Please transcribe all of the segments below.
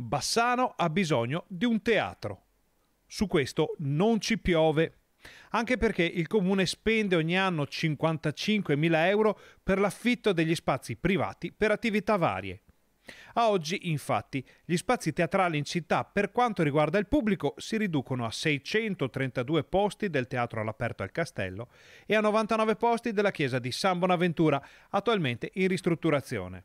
Bassano ha bisogno di un teatro. Su questo non ci piove. Anche perché il comune spende ogni anno 55.000 euro per l'affitto degli spazi privati per attività varie. A oggi, infatti, gli spazi teatrali in città per quanto riguarda il pubblico si riducono a 632 posti del Teatro all'Aperto al Castello e a 99 posti della chiesa di San Bonaventura, attualmente in ristrutturazione.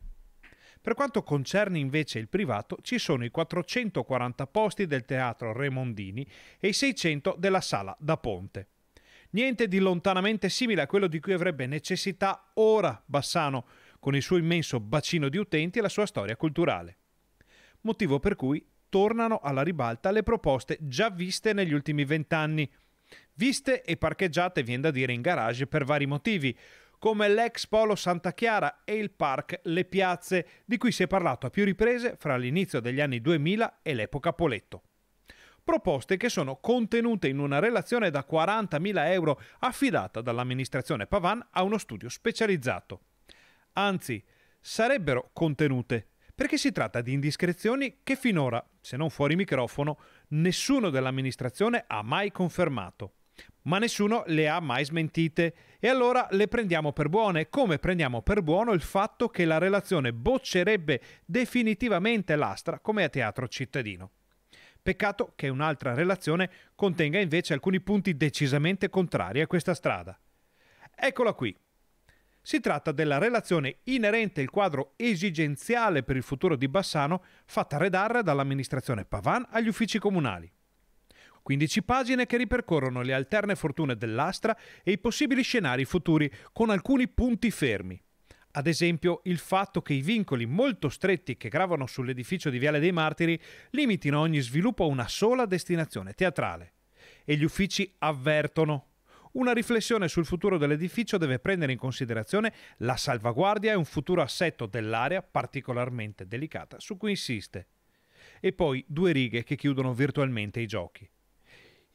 Per quanto concerne invece il privato, ci sono i 440 posti del Teatro Remondini e i 600 della Sala da Ponte. Niente di lontanamente simile a quello di cui avrebbe necessità ora Bassano, con il suo immenso bacino di utenti e la sua storia culturale. Motivo per cui tornano alla ribalta le proposte già viste negli ultimi vent'anni. Viste e parcheggiate, viene da dire, in garage per vari motivi come l'ex Polo Santa Chiara e il Park Le Piazze, di cui si è parlato a più riprese fra l'inizio degli anni 2000 e l'epoca Poletto proposte che sono contenute in una relazione da 40.000 euro affidata dall'amministrazione Pavan a uno studio specializzato. Anzi, sarebbero contenute, perché si tratta di indiscrezioni che finora, se non fuori microfono, nessuno dell'amministrazione ha mai confermato ma nessuno le ha mai smentite e allora le prendiamo per buone, come prendiamo per buono il fatto che la relazione boccerebbe definitivamente l'astra come a teatro cittadino. Peccato che un'altra relazione contenga invece alcuni punti decisamente contrari a questa strada. Eccola qui. Si tratta della relazione inerente al quadro esigenziale per il futuro di Bassano fatta redarre dall'amministrazione Pavan agli uffici comunali. 15 pagine che ripercorrono le alterne fortune dell'Astra e i possibili scenari futuri con alcuni punti fermi. Ad esempio il fatto che i vincoli molto stretti che gravano sull'edificio di Viale dei Martiri limitino ogni sviluppo a una sola destinazione teatrale. E gli uffici avvertono una riflessione sul futuro dell'edificio deve prendere in considerazione la salvaguardia e un futuro assetto dell'area particolarmente delicata su cui insiste. E poi due righe che chiudono virtualmente i giochi.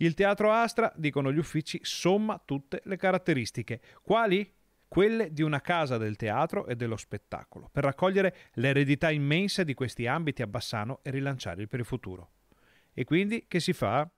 Il teatro Astra, dicono gli uffici, somma tutte le caratteristiche. Quali? quelle di una casa del teatro e dello spettacolo, per raccogliere l'eredità immensa di questi ambiti a Bassano e rilanciarli per il futuro. E quindi che si fa?